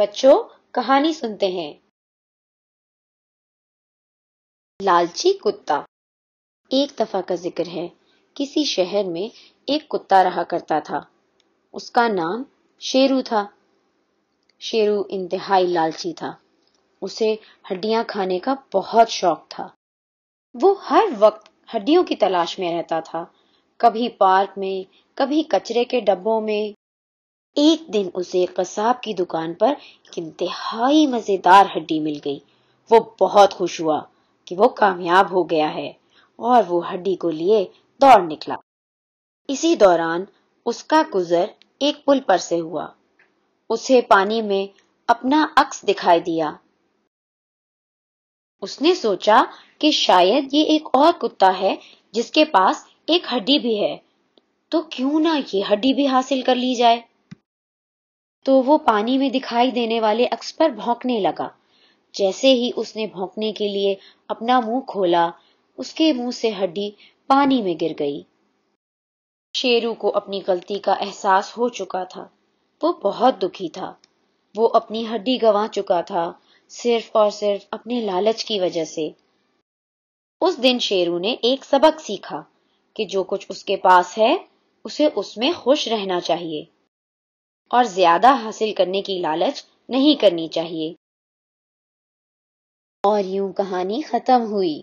बच्चों कहानी सुनते हैं लालची कुत्ता एक दफा का जिक्र है किसी शहर में एक कुत्ता रहा करता था उसका नाम शेरू था शेरू इंतहाई लालची था उसे हड्डियां खाने का बहुत शौक था वो हर वक्त हड्डियों की तलाश में रहता था कभी पार्क में कभी कचरे के डब्बों में एक दिन उसे कसाब की दुकान पर एक इंतहाई मज़ेदार हड्डी मिल गई वो बहुत खुश हुआ कि वो कामयाब हो गया है और वो हड्डी को लिए दौड़ निकला इसी दौरान उसका गुजर एक पुल पर से हुआ उसे पानी में अपना अक्स दिखाई दिया उसने सोचा कि शायद ये एक और कुत्ता है जिसके पास एक हड्डी भी है तो क्यों ना ये हड्डी भी हासिल कर ली जाए तो वो पानी में दिखाई देने वाले अक्स पर भौंकने लगा जैसे ही उसने भौंकने के लिए अपना मुंह खोला उसके मुंह से हड्डी पानी में गिर गई शेरू को अपनी गलती का एहसास हो चुका था वो बहुत दुखी था वो अपनी हड्डी गंवा चुका था सिर्फ और सिर्फ अपने लालच की वजह से उस दिन शेरू ने एक सबक सीखा कि जो कुछ उसके पास है उसे उसमें खुश रहना चाहिए और ज्यादा हासिल करने की लालच नहीं करनी चाहिए और यूं कहानी खत्म हुई